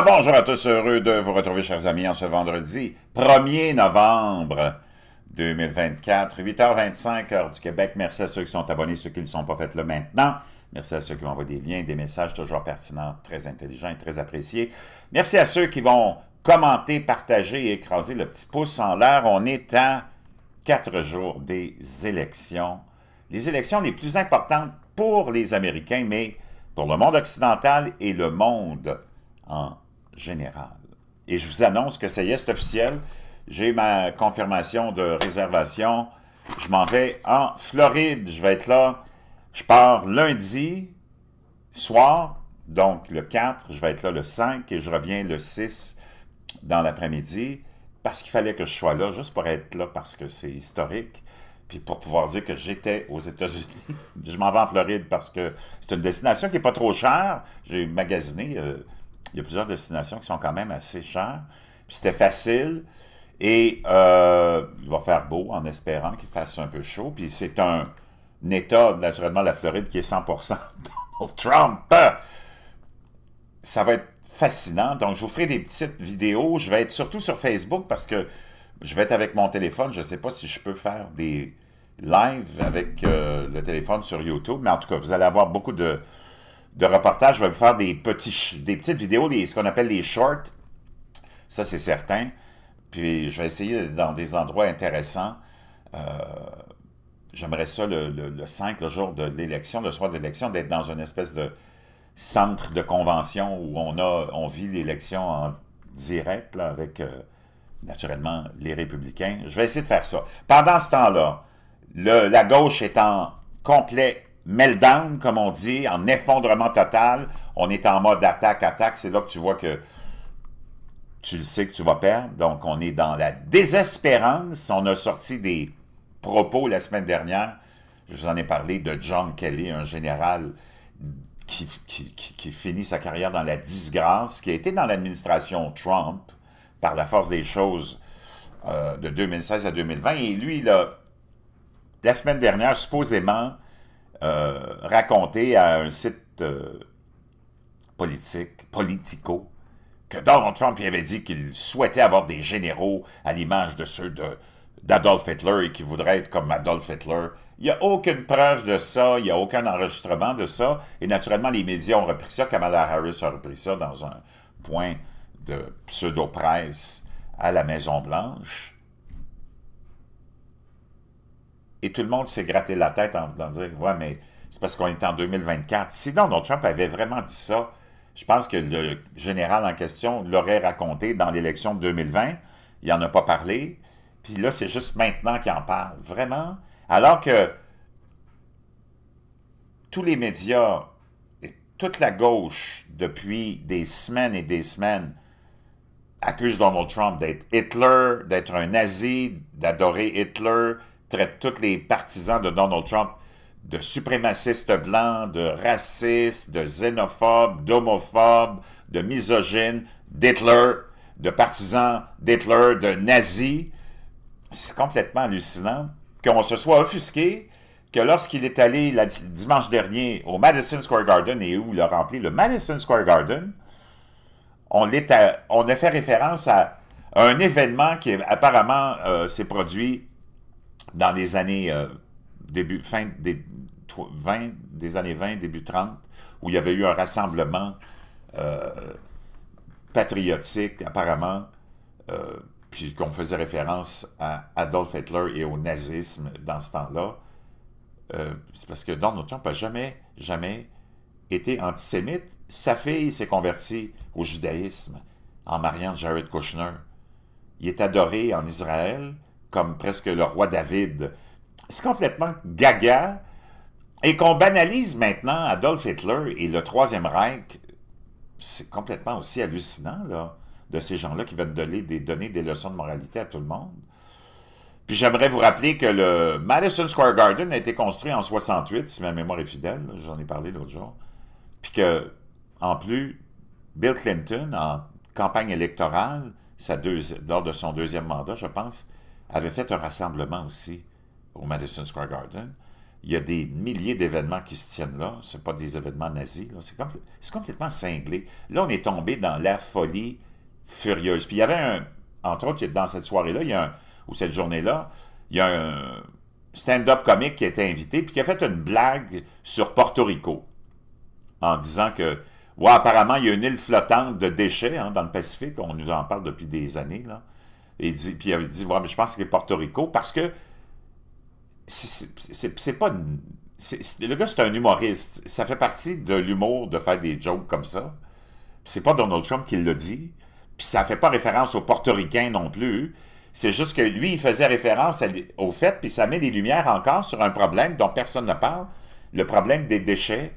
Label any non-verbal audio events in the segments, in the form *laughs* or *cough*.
bonjour à tous, heureux de vous retrouver chers amis en ce vendredi 1er novembre 2024, 8h25 heure du Québec. Merci à ceux qui sont abonnés, ceux qui ne sont pas faits le maintenant. Merci à ceux qui m'envoient des liens, des messages toujours pertinents, très intelligents et très appréciés. Merci à ceux qui vont commenter, partager et écraser le petit pouce en l'air. On est à quatre jours des élections. Les élections les plus importantes pour les Américains, mais pour le monde occidental et le monde en Général Et je vous annonce que ça y est, c'est officiel. J'ai ma confirmation de réservation. Je m'en vais en Floride. Je vais être là. Je pars lundi soir, donc le 4. Je vais être là le 5 et je reviens le 6 dans l'après-midi parce qu'il fallait que je sois là, juste pour être là parce que c'est historique. Puis pour pouvoir dire que j'étais aux États-Unis. *laughs* je m'en vais en Floride parce que c'est une destination qui n'est pas trop chère. J'ai magasiné. Euh, il y a plusieurs destinations qui sont quand même assez chères. Puis c'était facile. Et euh, il va faire beau en espérant qu'il fasse un peu chaud. Puis c'est un, État, naturellement, la Floride, qui est 100% *laughs* Donald Trump. Ça va être fascinant. Donc, je vous ferai des petites vidéos. Je vais être surtout sur Facebook parce que je vais être avec mon téléphone. Je ne sais pas si je peux faire des lives avec euh, le téléphone sur YouTube. Mais en tout cas, vous allez avoir beaucoup de, de reportage, je vais vous faire des, petits, des petites vidéos, ce qu'on appelle des shorts. Ça, c'est certain. Puis je vais essayer dans des endroits intéressants. Euh, j'aimerais ça le, le, le, 5, le jour de l'élection, le soir de l'élection, d'être dans une espèce de centre de convention où on, a, on vit l'élection en direct avec, euh, naturellement, les républicains. Je vais essayer de faire ça. Pendant ce temps-là, la gauche est en complet meltdown, comme on dit, en effondrement total. On est en mode attaque, attaque. C'est là que tu vois que tu le sais que tu vas perdre. Donc, on est dans la désespérance. On a sorti des propos la semaine dernière. Je vous en ai parlé de John Kelly, un général qui, finit sa carrière dans la disgrâce, qui a été dans l'administration Trump par la force des choses euh, de 2016 à 2020. Et lui, là, la semaine dernière, supposément, euh, raconté raconter à un site euh, politique, politico, que Donald Trump avait dit qu'il souhaitait avoir des généraux à l'image de ceux d'Adolf Hitler et qu'il voudrait être comme Adolf Hitler. Il n'y a aucune preuve de ça, il n'y a aucun enregistrement de ça. Et naturellement, les médias ont repris ça, Kamala Harris a repris ça dans un point de pseudo-presse à la Maison-Blanche. Et tout le monde s'est gratté la tête en disant « Ouais, mais c'est parce qu'on est en 2024. Si Donald Trump avait vraiment dit ça, je pense que le général en question l'aurait raconté dans l'élection de 2020. Il n'en a pas parlé. Puis là, c'est juste maintenant qu'il en parle. Vraiment. Alors que tous les médias et toute la gauche, depuis des semaines et des semaines, accusent Donald Trump d'être Hitler, d'être un nazi, d'adorer Hitler, traite tous les partisans de Donald Trump de suprémacistes blancs, de racistes, de xénophobes, d'homophobes, de misogynes, d'Hitler, de partisans d'Hitler, de nazis. C'est complètement hallucinant qu'on se soit offusqué que lorsqu'il est allé dimanche dernier au Madison Square Garden et où il a rempli le Madison Square Garden, on, a fait référence à un événement qui apparemment euh, s'est produit dans les années euh, des, 20, années 20, début 30, où il y avait eu un rassemblement euh, patriotique, apparemment, euh, puis qu'on faisait référence à Adolf Hitler et au nazisme dans ce temps-là. c'est parce que Donald Trump n'a jamais, jamais été antisémite. Sa fille s'est convertie au judaïsme en mariant Jared Kushner. Il est adoré en Israël comme presque le roi David. C'est complètement gaga et qu'on banalise maintenant Adolf Hitler et le Troisième Reich. C'est complètement aussi hallucinant, là, de ces gens-là qui veulent donner des, leçons de moralité à tout le monde. Puis j'aimerais vous rappeler que le Madison Square Garden a été construit en 68, si ma mémoire est fidèle, j'en ai parlé l'autre jour. Puis que, en plus, Bill Clinton, en campagne électorale, sa lors de son deuxième mandat, je pense, avait fait un rassemblement aussi au Madison Square Garden. Il y a des milliers d'événements qui se tiennent là. Ce pas des événements nazis. C'est complètement cinglé. Là, on est tombé dans la folie furieuse. Puis il y avait un... Entre autres, dans cette soirée-là, ou cette journée-là, il y a un stand-up comique qui a été invité puis qui a fait une blague sur Porto Rico en disant que ouais, apparemment, il y a une île flottante de déchets hein, dans le Pacifique. On nous en parle depuis des années. Là il dit, puis il avait dit, mais je pense que c'est Porto Rico parce que c'est pas. le gars, c'est un humoriste. Ça fait partie de l'humour de faire des jokes comme ça. C'est pas Donald Trump qui l'a dit. Puis ça fait pas référence aux portoricains non plus. C'est juste que lui, il faisait référence au fait, puis ça met des lumières encore sur un problème dont personne ne parle, le problème des déchets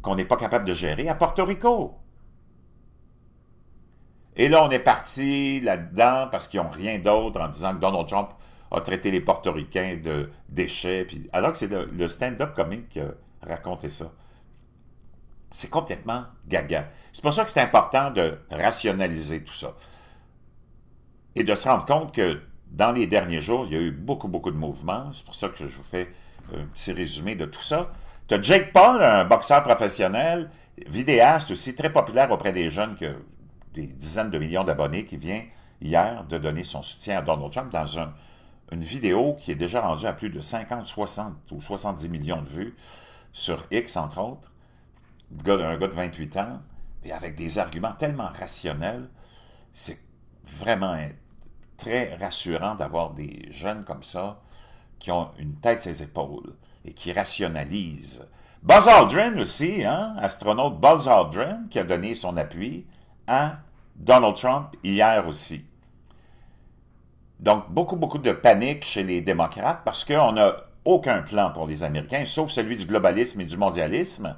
qu'on n'est pas capable de gérer à Porto Rico. Et là, on est parti là-dedans parce qu'ils n'ont rien d'autre en disant que Donald Trump a traité les portoricains de déchets. Puis, alors que c'est le, stand-up comique qui racontait ça. C'est complètement gaga. C'est pour ça que c'est important de rationaliser tout ça. Et de se rendre compte que dans les derniers jours, il y a eu beaucoup, beaucoup de mouvements. C'est pour ça que je vous fais un petit résumé de tout ça. Tu as Jake Paul, un boxeur professionnel, vidéaste aussi, très populaire auprès des jeunes que des dizaines de millions d'abonnés qui vient hier de donner son soutien à Donald Trump dans un, une vidéo qui est déjà rendue à plus de 50, 60 ou 70 millions de vues sur X, entre autres. Un gars, de 28 ans, et avec des arguments tellement rationnels, c'est vraiment très rassurant d'avoir des jeunes comme ça qui ont une tête ses épaules et qui rationalisent. Buzz Aldrin aussi, hein, astronaute Buzz Aldrin, qui a donné son appui à Donald Trump hier aussi. Donc, beaucoup, beaucoup de panique chez les démocrates parce qu'on n'a aucun plan pour les Américains, sauf celui du globalisme et du mondialisme.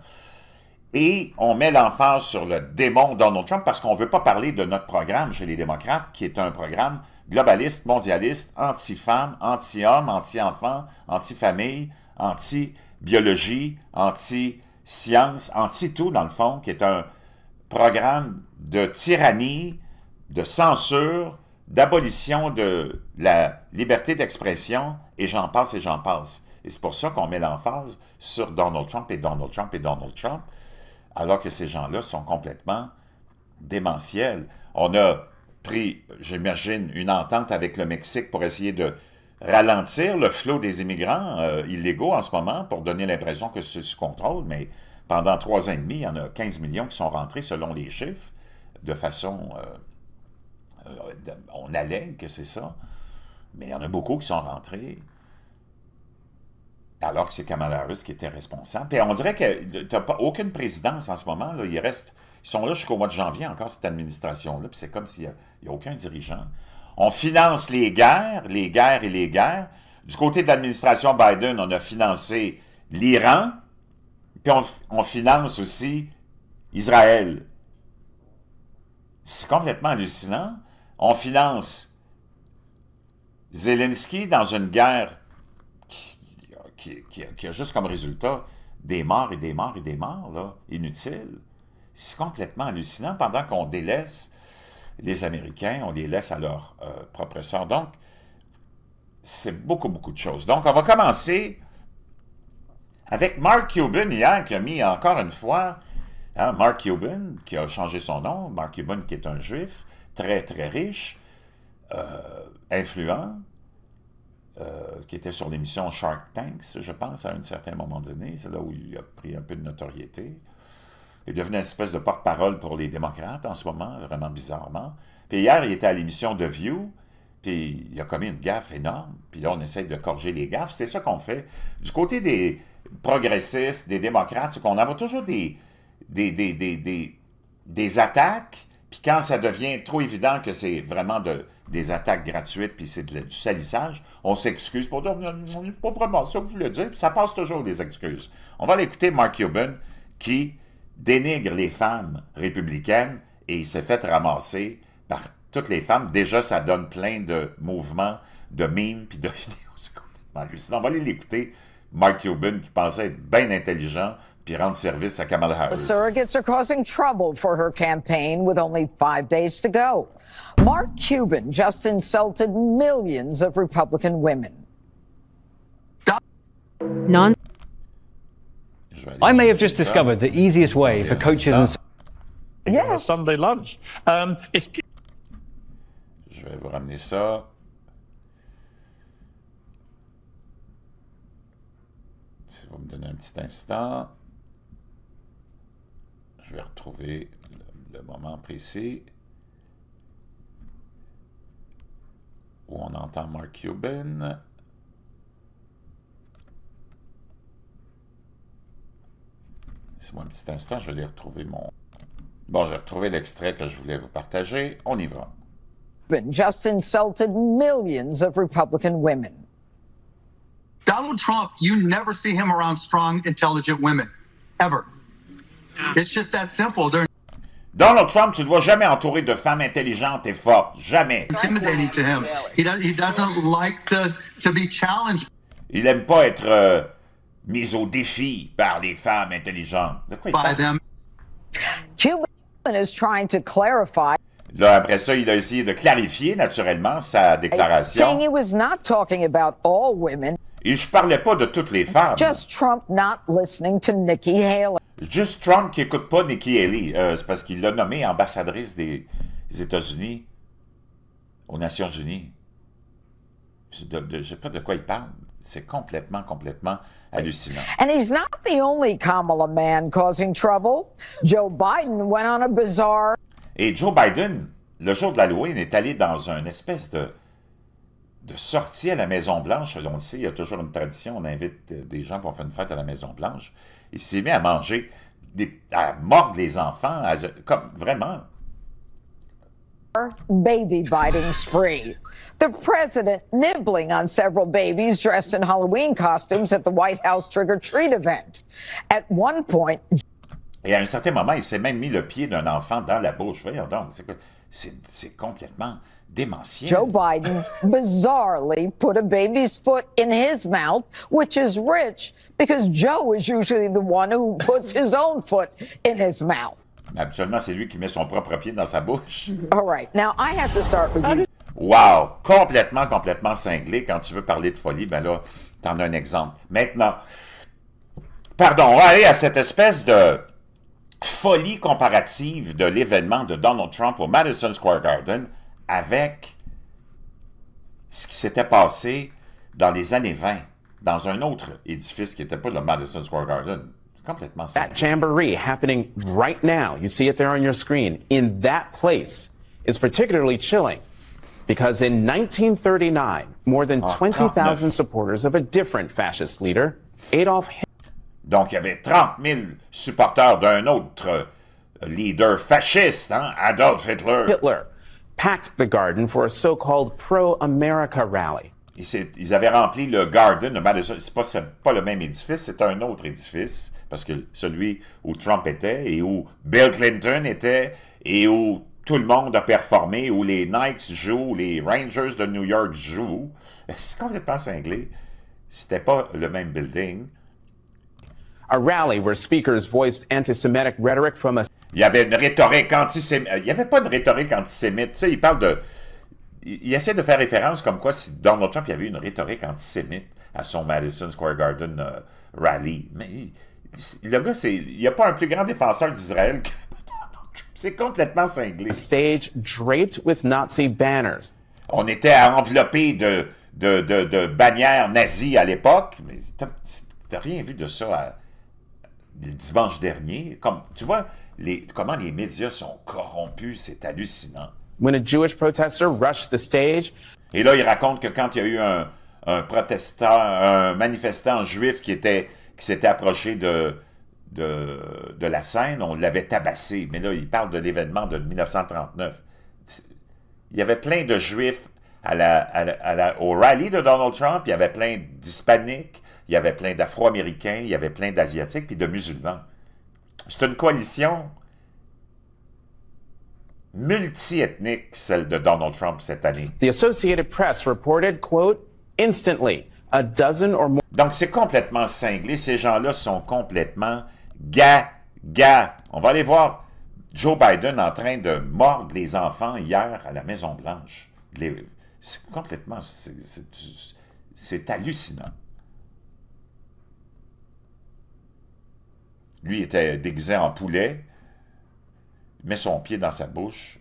Et on met l'emphase sur le démon Donald Trump parce qu'on ne veut pas parler de notre programme chez les démocrates, qui est un programme globaliste, mondialiste, anti-femme, anti-homme, anti-enfant, anti-famille, anti-biologie, anti-science, anti-tout dans le fond, qui est un programme de tyrannie, de censure, d'abolition de la liberté d'expression, et j'en passe et j'en passe. Et c'est pour ça qu'on met l'emphase sur Donald Trump et Donald Trump et Donald Trump, alors que ces gens-là sont complètement démentiels. On a pris, j'imagine, une entente avec le Mexique pour essayer de ralentir le flot des immigrants euh, illégaux en ce moment, pour donner l'impression que c'est sous contrôle, mais pendant trois ans et demi, il y en a 15 millions qui sont rentrés selon les chiffres, de façon... Euh, euh, on allègue que c'est ça, mais il y en a beaucoup qui sont rentrés alors que c'est Kamala Harris qui était responsable. Et on dirait que tu pas aucune présidence en ce moment. Là. Ils, sont là jusqu'au mois de janvier encore, cette administration-là. Puis c'est comme s'il n'y a, a, aucun dirigeant. On finance les guerres, les guerres et les guerres. Du côté de l'administration Biden, on a financé l'Iran, puis on, finance aussi Israël. C'est complètement hallucinant. On finance Zelensky dans une guerre qui, a juste comme résultat des morts et des morts et des morts, là, inutiles. C'est complètement hallucinant pendant qu'on délaisse les Américains, on les laisse à leur euh, propre sort. Donc, c'est beaucoup, beaucoup de choses. Donc, on va commencer avec Mark Cuban hier, qui a mis encore une fois, hein, Mark Cuban, qui a changé son nom, Mark Cuban qui est un juif, très très riche, euh, influent, euh, qui était sur l'émission Shark Tanks, je pense, à un certain moment donné, c'est là où il a pris un peu de notoriété. Il est devenu une espèce de porte-parole pour les démocrates en ce moment, vraiment bizarrement. Puis hier, il était à l'émission de View, puis il a commis une gaffe énorme, puis là, on essaie de corger les gaffes. C'est ça qu'on fait. Du côté des, progressistes, des démocrates, c'est qu'on a toujours des, des, attaques, puis quand ça devient trop évident que c'est vraiment de, des attaques gratuites, puis c'est du salissage, on s'excuse pour dire « pas vraiment ça que vous voulez dire », puis ça passe toujours des excuses. On va l'écouter Mark Cuban, qui dénigre les femmes républicaines, et il s'est fait ramasser par toutes les femmes. Déjà, ça donne plein de mouvements, de mimes, puis de *laughs* vidéos, complètement On va aller l'écouter Mark Cuban qui pensait être bien intelligent puis rendre service à Kamala Harris. The surrogates are causing trouble for her campaign with only five days to go. Mark Cuban just insulted millions of Republican women. Non. I may have just discovered the easiest way for coaches and. Yeah. Sunday lunch. Um, Je vais vous ramener ça. va me donner un petit instant. Je vais retrouver le, moment précis où on entend Mark Cuban. Laissez-moi un petit instant, je vais retrouver mon... Bon, j'ai retrouvé l'extrait que je voulais vous partager. On y va. Just insulted millions of Republican women. Donald Trump, you never see him around strong, intelligent women, ever. It's just that simple. They're Donald Trump, tu ne vois jamais entouré de femmes intelligentes et fortes, jamais. Intimidating to him. He, does, he doesn't like to, to be challenged. Il aime pas être euh, mis au défi par les femmes intelligentes. De quoi il Them. Cuban is trying to clarify. Là, après ça, il a essayé de clarifier naturellement sa déclaration. Saying he was not talking about all women. Et je parlais pas de toutes les femmes. Just Trump not listening to Nikki Haley. Juste Trump qui écoute pas Nikki Haley. Euh, c'est parce qu'il l'a nommée ambassadrice des États-Unis aux Nations Unies. Je ne je sais pas de quoi il parle. C'est complètement, complètement hallucinant. And he's not the only Kamala man causing trouble. Joe Biden went on a bizarre... Et Joe Biden, le jour de l'Halloween, est allé dans un espèce de de sortir à la Maison-Blanche. On le sait, il y a toujours une tradition, on invite euh, des gens pour faire une fête à la Maison-Blanche. Il s'est mis à manger, des, à mordre les enfants, comme vraiment. Baby biting spree. The president nibbling on several babies dressed in Halloween costumes at the White House treat event. At one point. Et à un certain moment, il s'est même mis le pied d'un enfant dans la bouche. Voyons donc, c'est complètement. Joe Biden bizarrely put a baby's foot in his mouth, which is rich because Joe is usually the one who puts his own foot in his mouth. c'est lui qui met son propre pied dans sa bouche. All right. Now I have to start with you. Wow, complètement, complètement cinglé. Quand tu veux parler de folie, ben là, t'en as un exemple. Maintenant, pardon, on va aller à cette espèce de folie comparative de l'événement de Donald Trump au Madison Square Garden avec ce qui s'était passé dans les années 20, dans un autre édifice qui n'était pas le Madison Square Garden. Complètement That jamboree happening right now, you see it there on your screen, in that place is particularly chilling because in 1939, more than 20,000 ah, supporters of a different fascist leader, Adolf Hitler. Donc, il y avait 30 000 supporters d'un autre leader fasciste, hein, Adolf Hitler. Hitler garden for so pro-America rally. Ils, avaient rempli le Garden Ne C'est pas, le même édifice, c'est un autre édifice, parce que celui où Trump était et où Bill Clinton était et où tout le monde a performé, où les Knights jouent, les Rangers de New York jouent. C'est complètement cinglé. C'était pas le même building. A rally where speakers voiced anti rhetoric from a il y avait une rhétorique antisémite. Euh, il n'y avait pas de rhétorique antisémite. Tu il parle de. Il, essaie de faire référence comme quoi si Donald Trump il avait une rhétorique antisémite à son Madison Square Garden euh, rally. Mais le gars, c'est, il n'y a pas un plus grand défenseur d'Israël que *laughs* Donald Trump. C'est complètement cinglé. with Nazi On était enveloppé de, de, de, bannières nazies à l'époque, mais t'as, rien vu de ça le dimanche dernier. Comme, tu vois, comment les médias sont corrompus, c'est hallucinant. stage. Et là, il raconte que quand il y a eu un, protestant, manifestant juif qui était qui s'était approché de, de, la scène, on l'avait tabassé. Mais là, il parle de l'événement de 1939. Il y avait plein de juifs à la, au rallye de Donald Trump, il y avait plein d'hispaniques, il y avait plein d'afro-américains, il y avait plein d'asiatiques, puis de musulmans. C'est une coalition multiethnique, celle de Donald Trump cette année. The Associated Press reported, quote, instantly, a dozen or Donc c'est complètement cinglé, ces gens-là sont complètement gars, gars. On va aller voir Joe Biden en train de mordre les enfants hier à la Maison-Blanche. C'est complètement, c'est hallucinant. Lui était déguisé en poulet, met son pied dans sa bouche.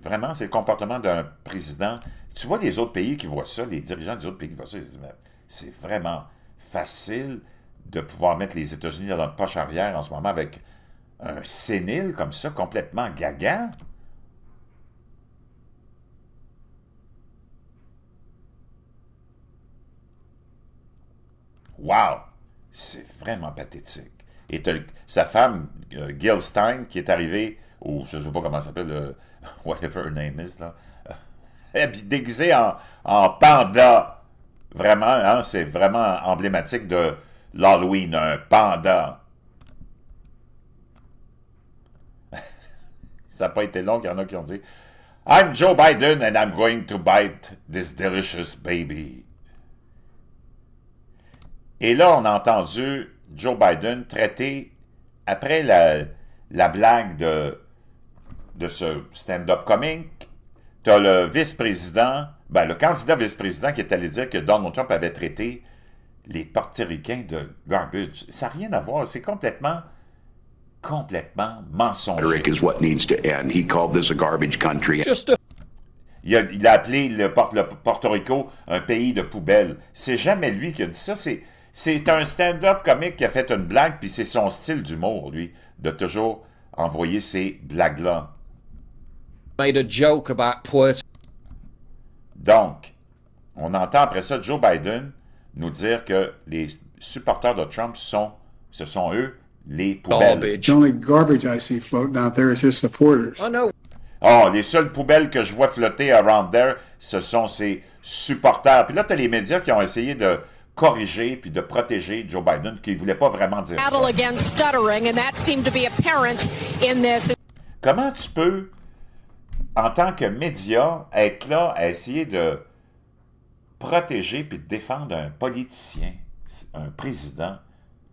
Vraiment, c'est le comportement d'un président. Tu vois les autres pays qui voient ça, les dirigeants des autres pays qui voient ça, ils se disent, c'est vraiment facile de pouvoir mettre les États-Unis dans notre poche arrière en ce moment avec un sénile comme ça, complètement gaga. Wow! C'est vraiment pathétique. Et sa femme, euh, Gil Stein, qui est arrivée, ou je ne sais pas comment ça s'appelle, *laughs* whatever her name is, là, *laughs* déguisée en, panda. Vraiment, hein, c'est vraiment emblématique de l'Halloween, un panda. *laughs* ça n'a pas été long, il y en a qui ont dit « I'm Joe Biden and I'm going to bite this delicious baby ». Et là, on a entendu Joe Biden traiter, après la, blague de, de ce stand-up comic, tu le vice-président, ben, le candidat vice-président qui est allé dire que Donald Trump avait traité les portoricains de garbage. Ça n'a rien à voir, c'est complètement... complètement mensonger. il a, appelé le, le, Porto Rico un pays de poubelle. C'est jamais lui qui a dit ça. C'est c'est un stand-up comique qui a fait une blague, puis c'est son style d'humour, lui, de toujours envoyer ces blagues-là. Made joke about Donc, on entend après ça Joe Biden nous dire que les supporters de Trump sont, ce sont eux, les poubelles. Oh Oh, les seules poubelles que je vois flotter around there, ce sont ses supporters. Puis là, tu as les médias qui ont essayé de, corriger puis de protéger Joe Biden, qui ne voulait pas vraiment dire ça. Comment tu peux, en tant que média, être là à essayer de protéger puis de défendre un politicien, un président,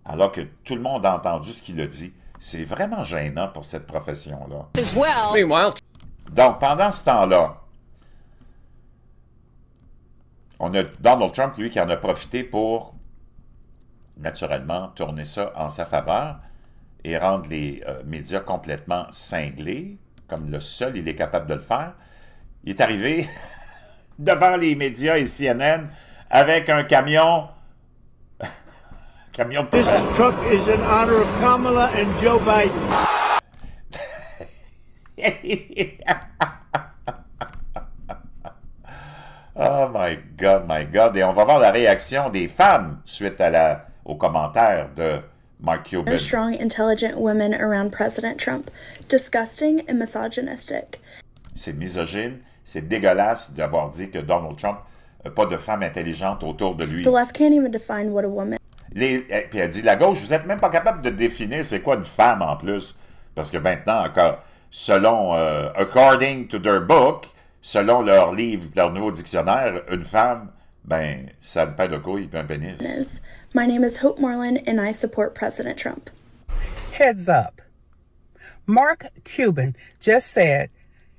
alors que tout le monde a entendu ce qu'il a dit? C'est vraiment gênant pour cette profession-là. Donc, pendant ce temps-là, on a Donald Trump, lui, qui en a profité pour, naturellement, tourner ça en sa faveur et rendre les euh, médias complètement cinglés, comme le seul, il est capable de le faire. Il est arrivé *laughs* devant les médias et CNN avec un camion. *laughs* camion This truck is in honor of Kamala and Joe Biden. *laughs* Oh my God, my God. Et on va voir la réaction des femmes suite à la, aux commentaires de Mark Cuban. Strong, intelligent women around President Trump. Disgusting and misogynistic. C'est misogyne, c'est dégueulasse d'avoir dit que Donald Trump n'a pas de femmes intelligentes autour de lui. The left can't even define what a woman... Les, et eh, puis elle dit, la gauche, vous n'êtes même pas capable de définir c'est quoi une femme en plus. Parce que maintenant, encore, selon, euh, according to their book, selon leur livre, leur nouveau dictionnaire, une femme, ben, ça ne pas de couille, un pénis. My name is Hope Moreland and I support President Trump. Heads up. Mark Cuban just said,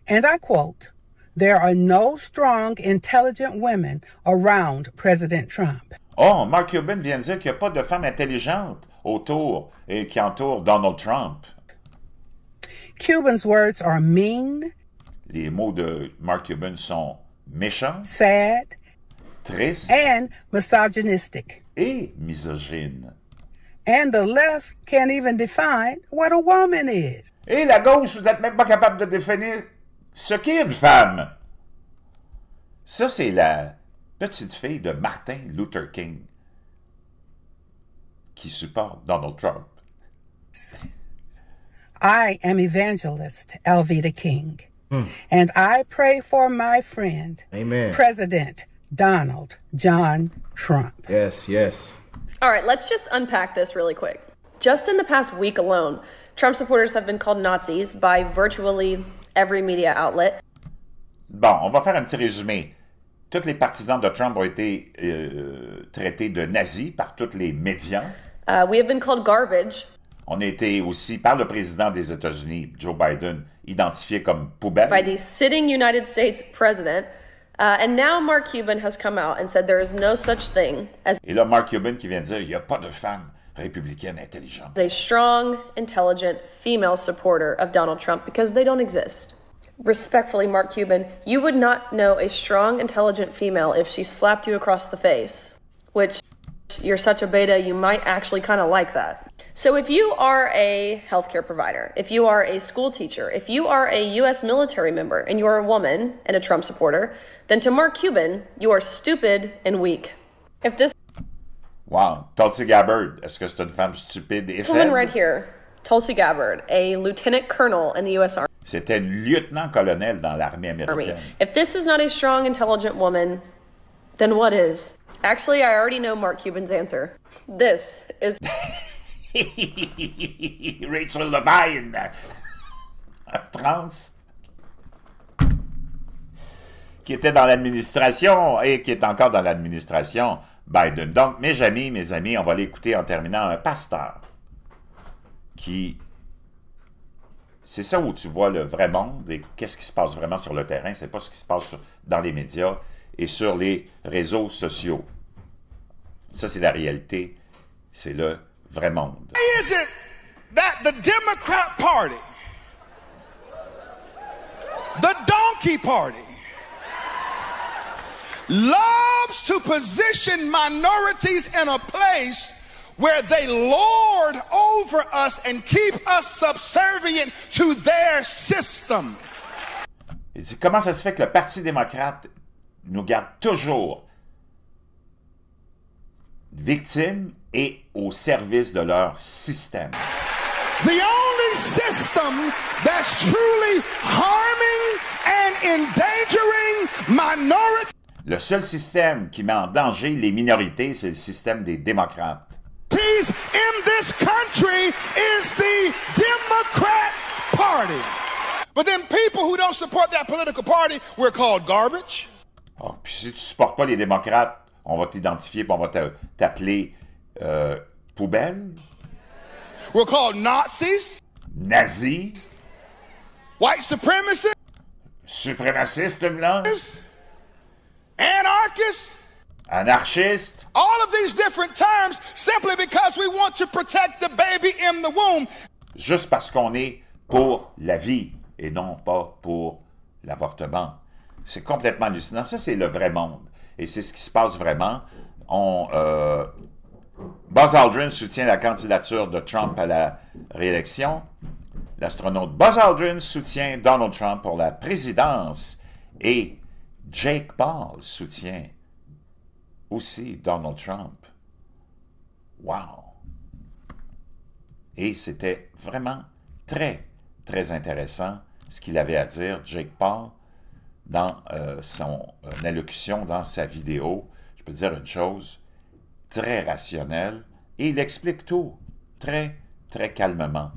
and I quote, There are no strong, intelligent women around President Trump. Oh, Mark Cuban vient de dire qu'il n'y a pas de femmes intelligentes autour et qui entourent Donald Trump. Cuban's words are mean les mots de Mark Cuban sont méchants, sad, triste, and misogynistic. et misogyne. And the left can't even define what a woman is. Et la gauche, vous n'êtes même pas capable de définir ce qu'est une femme. Ça, c'est la petite fille de Martin Luther King qui supporte Donald Trump. I am evangelist Elvita King. Mm. And I pray for my friend, Amen. President Donald John Trump. Yes, yes. All right, let's just unpack this really quick. Just in the past week alone, Trump supporters have been called Nazis by virtually every media outlet. Bon, on va faire un petit résumé. Toutes les partisans de Trump ont été euh, traités de nazis par tous les médias. Uh, we have been called garbage On a été aussi, par le président des États-Unis, Joe Biden, identifié comme poubelle. By the sitting United States president. Uh, and now Mark Cuban has come out and said there is no such thing as. Et là, Mark Cuban qui vient dire il n'y a pas de femme républicaine intelligente. A strong, intelligent female supporter of Donald Trump because they don't exist. Respectfully, Mark Cuban, you would not know a strong, intelligent female if she slapped you across the face, which you're such a beta, you might actually kind of like that. So if you are a healthcare provider, if you are a school teacher, if you are a US military member and you are a woman and a Trump supporter, then to Mark Cuban, you are stupid and weak. If this Wow, Tulsi Gabbard, est-ce que c'est une femme stupide et faible? Woman right here, Tulsi Gabbard, a lieutenant colonel in the US Army. C'était lieutenant-colonel dans l'armée américaine. If this is not a strong, intelligent woman, then what is? Actually, I already know Mark Cuban's answer. This is *laughs* *laughs* Rachel Levine. Trans. Qui était dans l'administration et qui est encore dans l'administration Biden. Donc, mes amis, mes amis, on va l'écouter en terminant un pasteur qui... C'est ça où tu vois le vrai monde et qu'est-ce qui se passe vraiment sur le terrain. C'est pas ce qui se passe dans les médias et sur les réseaux sociaux. Ça, c'est la réalité. C'est le vrai monde. Why is it that the Democrat Party, the donkey party, loves to position minorities in a place where they lord over us and keep us subservient to their system. Il dit comment ça se fait que le Parti démocrate nous garde toujours victimes et au service de leur système. The only system that's truly harming and endangering minorities. Le seul système qui met en danger les minorités, c'est le système des démocrates. In this country is the Democrat Party. But then people who don't support that political party, we're called garbage. Oh, puis si tu supportes pas les démocrates, on va t'identifier, on va t'appeler euh, poubelles. We're called Nazis. Nazis. White supremacists. Suprémacistes blancs. Anarchists. Anarchistes. All of these different terms simply because we want to protect the baby in the womb. Just parce qu'on est pour la vie et non pas pour l'avortement. C'est complètement hallucinant. Ça, c'est le vrai monde. Et c'est ce qui se passe vraiment. On, euh, Buzz Aldrin soutient la candidature de Trump à la réélection. L'astronaute Buzz Aldrin soutient Donald Trump pour la présidence et Jake Paul soutient aussi Donald Trump. Wow! Et c'était vraiment très, très intéressant ce qu'il avait à dire, Jake Paul, dans euh, son euh, allocution, dans sa vidéo. Je peux dire une chose, très rationnel, et il explique tout, très, très calmement.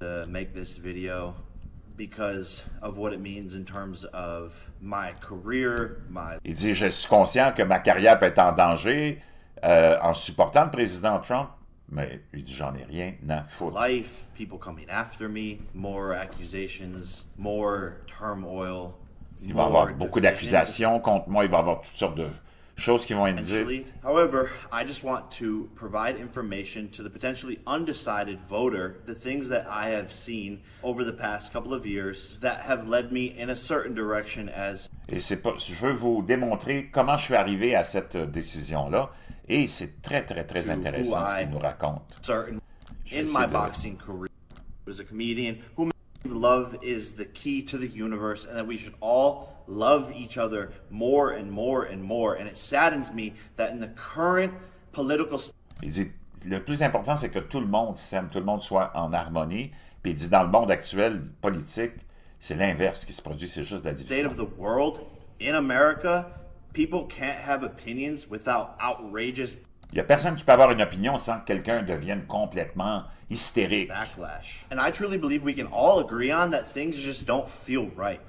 Il dit, je suis conscient que ma carrière peut être en danger euh, en supportant le président Trump, mais il dit, j'en ai rien à foutre. Il va y avoir beaucoup d'accusations contre moi, il va y avoir toutes sortes de choses qui vont être dites. However, I just want to provide information to the potentially undecided voter, the things that I have seen over the past couple of years that have led me in a certain direction as Et c'est pas je veux vous démontrer comment je suis arrivé à cette euh, décision là et c'est très très très intéressant ce qu'il nous raconte. Certain in my boxing career as a comedian who love is the key to the universe and that we should all love each other more and more and more. And it saddens me that in the current political. Il dit le plus important, c'est que tout le monde s'aime, tout le monde soit en harmonie. Puis il dit dans le monde actuel politique, c'est l'inverse qui se produit, c'est juste la division. State of the world in America, people can't have opinions without outrageous. Il y a personne qui peut avoir une opinion sans que quelqu'un devienne complètement hystérique. Backlash. And I truly believe we can all agree on that things just don't feel right.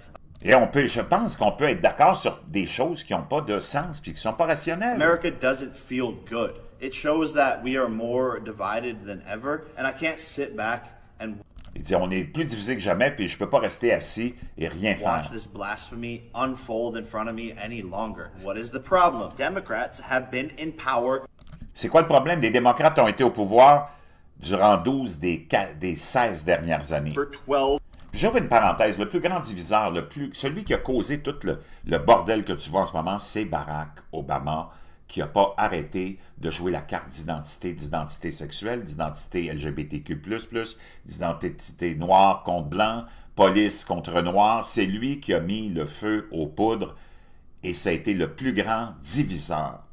Et on peut, je pense qu'on peut être d'accord sur des choses qui n'ont pas de sens puis qui ne sont pas rationnelles. America doesn't feel Il dit on est plus divisé que jamais puis je peux pas rester assis et rien faire. C'est quoi le problème? Les démocrates ont été au pouvoir durant 12 des, des 16 dernières années. J'ouvre une parenthèse. Le plus grand diviseur, le plus, celui qui a causé tout le, le bordel que tu vois en ce moment, c'est Barack Obama, qui n'a pas arrêté de jouer la carte d'identité, d'identité sexuelle, d'identité LGBTQ+, d'identité noire contre blanc, police contre noir. C'est lui qui a mis le feu aux poudres et ça a été le plus grand diviseur.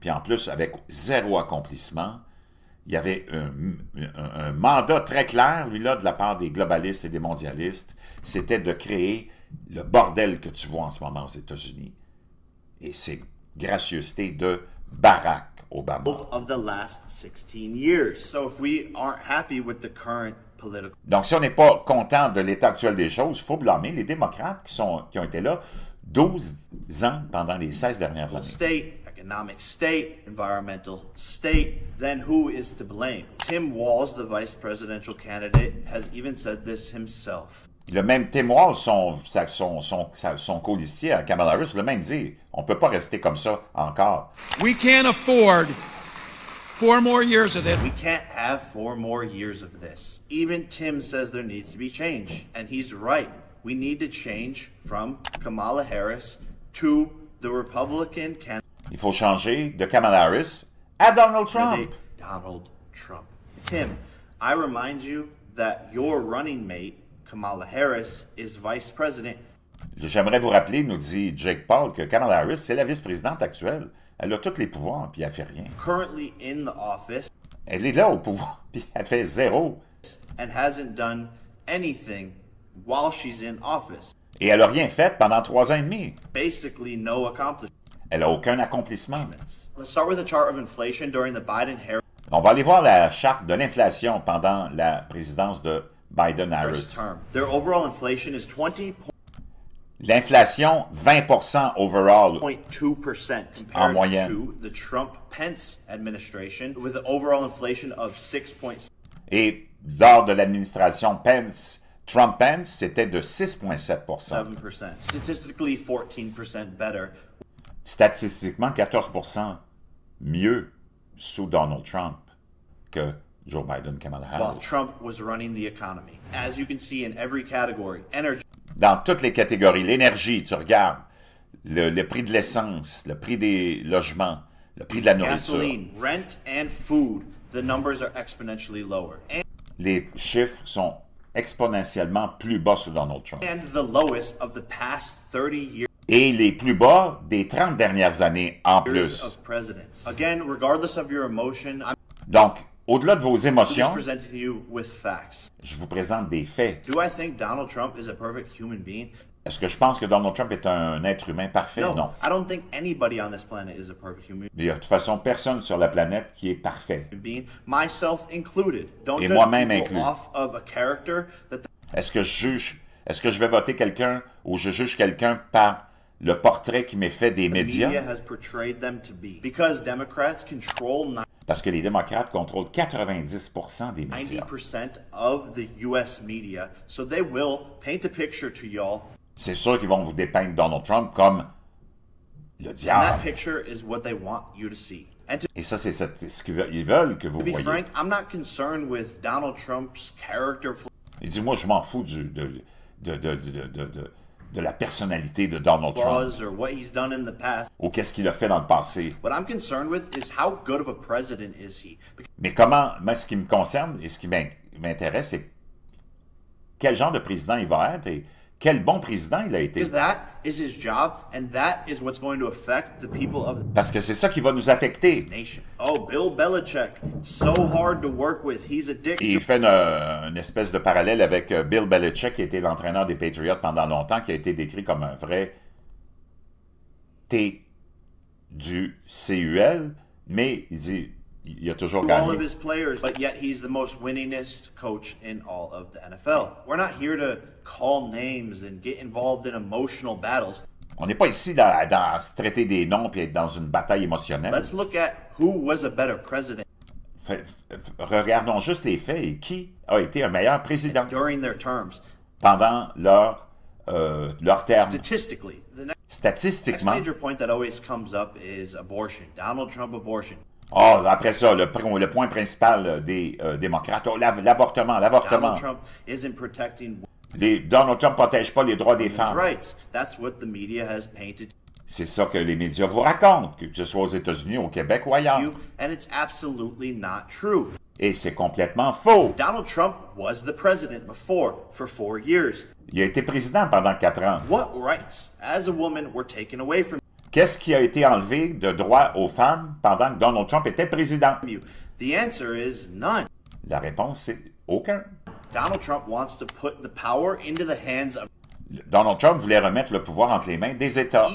Puis en plus, avec zéro accomplissement, il y avait un, mandat très clair, lui-là, de la part des globalistes et des mondialistes, c'était de créer le bordel que tu vois en ce moment aux États-Unis. Et c'est gracieuseté de Barack Obama. Donc, si on n'est pas content de l'état actuel des choses, il faut blâmer les démocrates qui, sont, qui ont été là 12 ans pendant les 16 dernières années. economic state, environmental state, then who is to blame? Tim Walls, the vice presidential candidate, has even said this himself. Le même Tim Walz, son, son, son, son colistier Kamala Harris, le même dit, on peut pas rester comme ça encore. We can't afford four more years of this. We can't have four more years of this. Even Tim says there needs to be change, and he's right. We need to change from Kamala Harris to the Republican candidate. Il faut changer de Kamala Harris à Donald Trump. Donald Trump. Tim, I remind you that your running mate, Kamala Harris, is vice president. J'aimerais vous rappeler, nous dit Jake Paul, que Kamala Harris, c'est la vice-présidente actuelle. Elle a tous les pouvoirs, puis elle fait rien. Currently in the office. Elle est là au pouvoir, *laughs* puis elle fait zéro. And hasn't done anything while she's in office. Et elle n'a rien fait pendant trois ans et demi. Basically no accomplishment. Elle n'a aucun accomplissement. On va aller voir la charte de l'inflation pendant la présidence de Biden-Harris. L'inflation, 20% overall en moyenne. Et lors de l'administration Pence, Trump-Pence, c'était de 6,7%. 14 statistiquement 14 mieux sous Donald Trump que Joe Biden, Kamala Harris. Trump was running the economy. As you can see in every category, Dans toutes les catégories, l'énergie, tu regardes, le, prix de l'essence, le prix des logements, le prix de la nourriture. the numbers are exponentially lower. Les chiffres sont exponentiellement plus bas sous Donald Trump. And the lowest of the past 30 et les plus bas des 30 dernières années en plus. Donc, au-delà de vos émotions, je vous présente des faits. Est-ce que je pense que Donald Trump est un être humain parfait? Non. non. Il n'y a de toute façon personne sur la planète qui est parfait. Et moi-même inclus. Est-ce que je juge, est-ce que je vais voter quelqu'un ou je juge quelqu'un par le portrait qui m'est fait des médias. Parce que les démocrates contrôlent 90% des médias. C'est sûr qu'ils vont vous dépeindre Donald Trump comme le diable. Et ça, c'est ce qu'ils veulent que vous voyez. Il dit, moi, je m'en fous du, de de la personnalité de Donald Trump ou qu'est-ce qu'il a fait dans le passé. Mais comment, moi, ce qui me concerne et ce qui m'intéresse, c'est quel genre de président il va être et quel bon président il a été. Parce que c'est ça qui va nous affecter. Oh, Bill hard Il fait une, espèce de parallèle avec euh, Bill Belichick, qui était l'entraîneur des Patriots pendant longtemps, qui a été décrit comme un vrai T du CUL, mais il dit il y a toujours gagné. All of his players, but yet he's the most winningest coach in all of the NFL. We're not here to call names and get involved in emotional battles. On n'est pas ici dans, dans, se traiter des noms puis être dans une bataille émotionnelle. Let's look at who was a better president. Fait, regardons juste les faits et qui a été un meilleur président During their terms. pendant leur, euh, leur terme. Statistically, the next major point that always comes up is abortion. Donald Trump abortion. Ah, après ça, le, point principal euh, des euh, démocrates, oh, l'avortement, l'avortement. Donald Trump ne protège pas les droits des femmes. C'est ça que les médias vous racontent, que ce soit aux États-Unis, au Québec ou ailleurs. Et c'est complètement faux. Donald Trump Il a été président pendant quatre ans. What a ont été taken away from Qu'est-ce qui a été enlevé de droit aux femmes pendant que Donald Trump était président? La réponse, c'est aucun. Donald Trump voulait remettre le pouvoir entre les mains des États.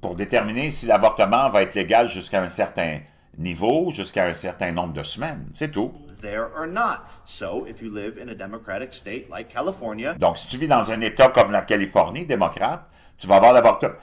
Pour déterminer si l'avortement va être légal jusqu'à un certain niveau, jusqu'à un certain nombre de semaines. C'est tout there or not. So, if you live in a democratic state like California. Donc, si tu vis dans un État comme la Californie, démocrate, tu vas avoir l'avortement.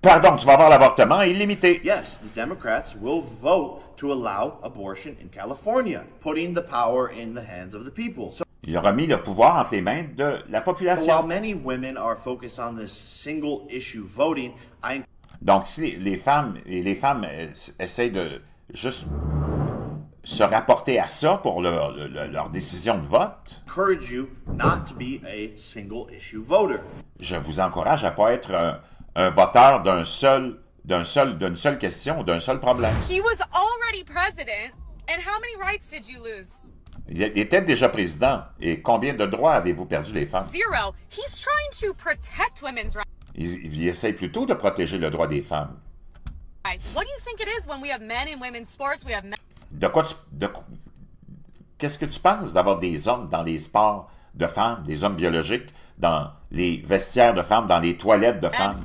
Pardon, tu vas avoir l'avortement illimité. Yes, the Democrats will vote to allow abortion in California, putting the power in the hands of the people. So Il aura mis le pouvoir entre les mains de la population. While many women are focused on this single issue voting, I... Donc, si les femmes, et les femmes euh, essayent de juste se rapporter à ça pour leur, leur, décision de vote. Je vous encourage à ne pas être un, voteur d'un seul, d'un seul, d'une seule question, d'un seul problème. Il était déjà président. Et combien de droits avez-vous perdu les femmes? Zero. He's trying to protect women's rights. Il, il essaie plutôt de protéger le droit des femmes. What do you think it is when we have men in women's sports, we have men de quoi tu... Qu'est-ce que tu penses d'avoir des hommes dans les sports de femmes, des hommes biologiques dans les vestiaires de femmes, dans les toilettes de femmes?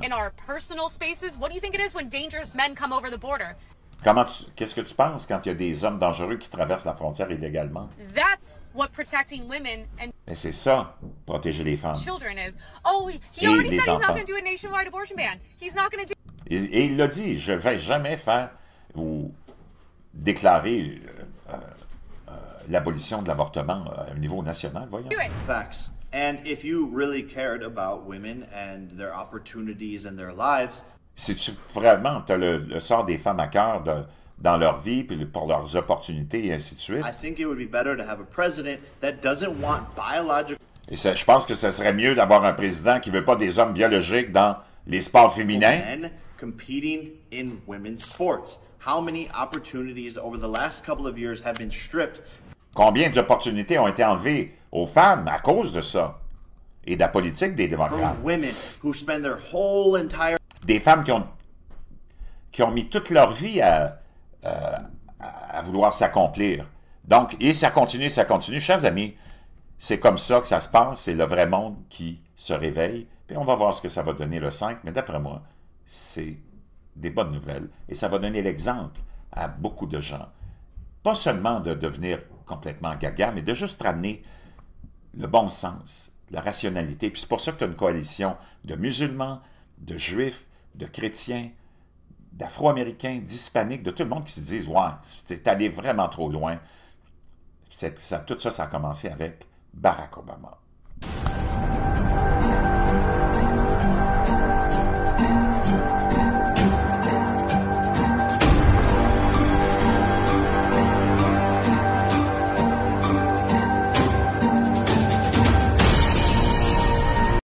Comment qu'est-ce que tu penses quand il y a des hommes dangereux qui traversent la frontière illégalement? c'est ça, protéger les femmes. Oh, et il l'a dit, je vais jamais faire ou déclarer euh, euh, euh, l'abolition de l'avortement au niveau national, voyons. Facts. And if you really cared about women and their opportunities and their lives, c'est vraiment as le, le, sort des femmes à cœur de, dans leur vie puis pour leurs opportunités et ainsi de suite. I think it would be better to have a president that doesn't want biological. Et ça, je pense que ce serait mieux d'avoir un président qui veut pas des hommes biologiques dans les sports féminins. Men competing in women's sports. Combien d'opportunités ont été enlevées aux femmes à cause de ça et de la politique des démocrates? Des femmes qui ont, qui ont mis toute leur vie à, à, euh, à vouloir s'accomplir. Donc, et ça continue, ça continue. Chers amis, c'est comme ça que ça se passe. C'est le vrai monde qui se réveille. Puis on va voir ce que ça va donner le 5, mais d'après moi, c'est des bonnes nouvelles et ça va donner l'exemple à beaucoup de gens. Pas seulement de devenir complètement gaga, mais de juste ramener le bon sens, la rationalité. Puis c'est pour ça que tu as une coalition de musulmans, de juifs, de chrétiens, d'afro-américains, d'hispaniques, de tout le monde qui se disent « Ouais, c'est allé vraiment trop loin ». Ça, tout ça, ça a commencé avec Barack Obama.